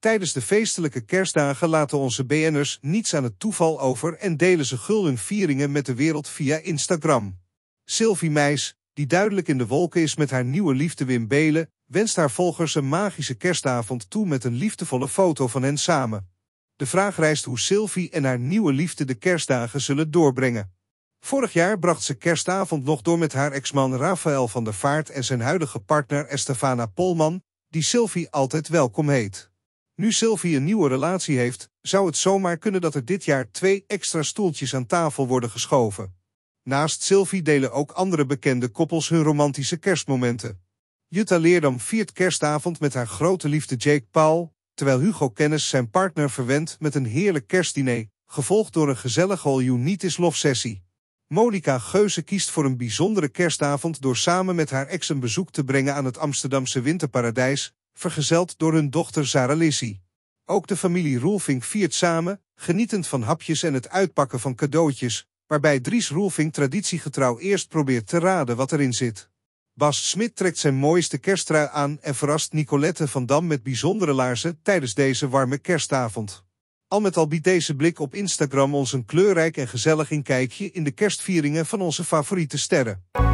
Tijdens de feestelijke kerstdagen laten onze BN'ers niets aan het toeval over en delen ze gul hun vieringen met de wereld via Instagram. Sylvie Meis, die duidelijk in de wolken is met haar nieuwe liefde Wim Belen, wenst haar volgers een magische kerstavond toe met een liefdevolle foto van hen samen. De vraag rijst hoe Sylvie en haar nieuwe liefde de kerstdagen zullen doorbrengen. Vorig jaar bracht ze kerstavond nog door met haar ex-man Rafael van der Vaart en zijn huidige partner Estefana Polman, die Sylvie altijd welkom heet. Nu Sylvie een nieuwe relatie heeft, zou het zomaar kunnen dat er dit jaar twee extra stoeltjes aan tafel worden geschoven. Naast Sylvie delen ook andere bekende koppels hun romantische kerstmomenten. Jutta Leerdam viert kerstavond met haar grote liefde Jake Paul, terwijl Hugo Kennis zijn partner verwendt met een heerlijk kerstdiner, gevolgd door een gezellige all-you-need-is sessie. Monika Geuze kiest voor een bijzondere kerstavond door samen met haar ex een bezoek te brengen aan het Amsterdamse winterparadijs, vergezeld door hun dochter Sarah Lizzie. Ook de familie Roelvink viert samen, genietend van hapjes en het uitpakken van cadeautjes, waarbij Dries Roelvink traditiegetrouw eerst probeert te raden wat erin zit. Bas Smit trekt zijn mooiste kersttrui aan en verrast Nicolette van Dam met bijzondere laarzen tijdens deze warme kerstavond. Al met al biedt deze blik op Instagram ons een kleurrijk en gezellig inkijkje in de kerstvieringen van onze favoriete sterren.